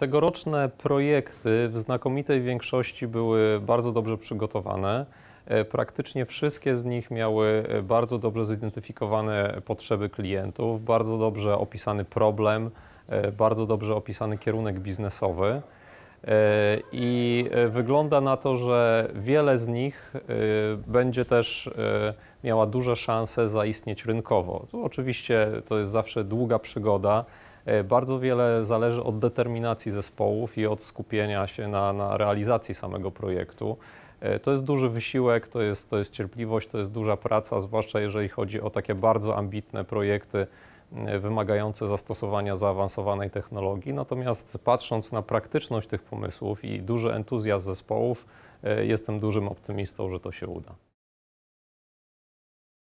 Tegoroczne projekty w znakomitej większości były bardzo dobrze przygotowane. E, praktycznie wszystkie z nich miały e, bardzo dobrze zidentyfikowane potrzeby klientów, bardzo dobrze opisany problem, e, bardzo dobrze opisany kierunek biznesowy. I wygląda na to, że wiele z nich będzie też miała duże szanse zaistnieć rynkowo. To oczywiście to jest zawsze długa przygoda E, bardzo wiele zależy od determinacji zespołów i od skupienia się na, na realizacji samego projektu. E, to jest duży wysiłek, to jest, to jest cierpliwość, to jest duża praca, zwłaszcza jeżeli chodzi o takie bardzo ambitne projekty e, wymagające zastosowania zaawansowanej technologii. Natomiast patrząc na praktyczność tych pomysłów i duży entuzjazm zespołów, jestem dużym optymistą, że to się uda.